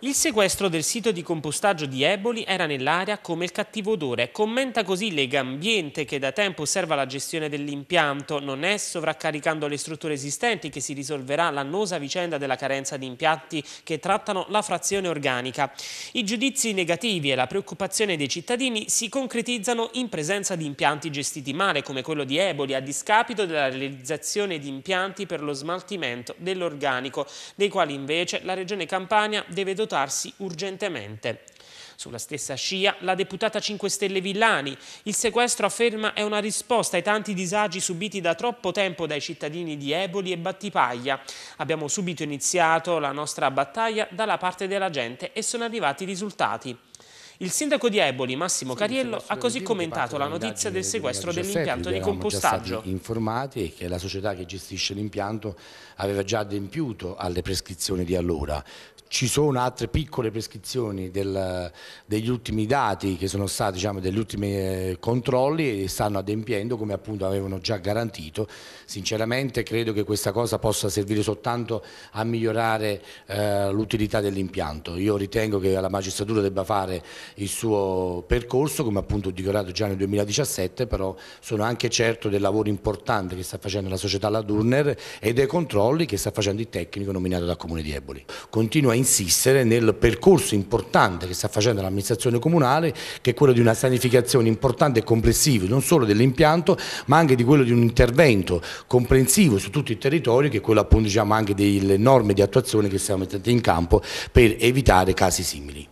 Il sequestro del sito di compostaggio di Eboli era nell'area come il cattivo odore. Commenta così Legambiente che da tempo osserva la gestione dell'impianto. Non è sovraccaricando le strutture esistenti che si risolverà l'annosa vicenda della carenza di impianti che trattano la frazione organica. I giudizi negativi e la preoccupazione dei cittadini si concretizzano in presenza di impianti gestiti male come quello di Eboli a discapito della realizzazione di impianti per lo smaltimento dell'organico, dei quali invece la Regione Campania deve dotare dotarsi urgentemente. Sulla stessa scia, la deputata 5 Stelle Villani. Il sequestro, afferma, è una risposta ai tanti disagi subiti da troppo tempo dai cittadini di Eboli e Battipaglia. Abbiamo subito iniziato la nostra battaglia dalla parte della gente e sono arrivati i risultati. Il sindaco di Eboli, Massimo Cariello, ha così commentato la notizia del sequestro dell'impianto di compostaggio. informati che la società che gestisce l'impianto aveva già adempiuto alle prescrizioni di allora. Ci sono altre piccole prescrizioni del, degli ultimi dati che sono stati, diciamo, degli ultimi controlli e stanno adempiendo come appunto avevano già garantito. Sinceramente credo che questa cosa possa servire soltanto a migliorare eh, l'utilità dell'impianto. Io ritengo che la magistratura debba fare il suo percorso, come appunto dichiarato già nel 2017, però sono anche certo del lavoro importante che sta facendo la società La Turner e dei controlli che sta facendo il tecnico nominato dal Comune di Eboli. Continua a insistere nel percorso importante che sta facendo l'amministrazione comunale, che è quello di una sanificazione importante e complessiva, non solo dell'impianto, ma anche di quello di un intervento comprensivo su tutto il territorio, che è quello appunto diciamo, anche delle norme di attuazione che stiamo mettendo in campo per evitare casi simili.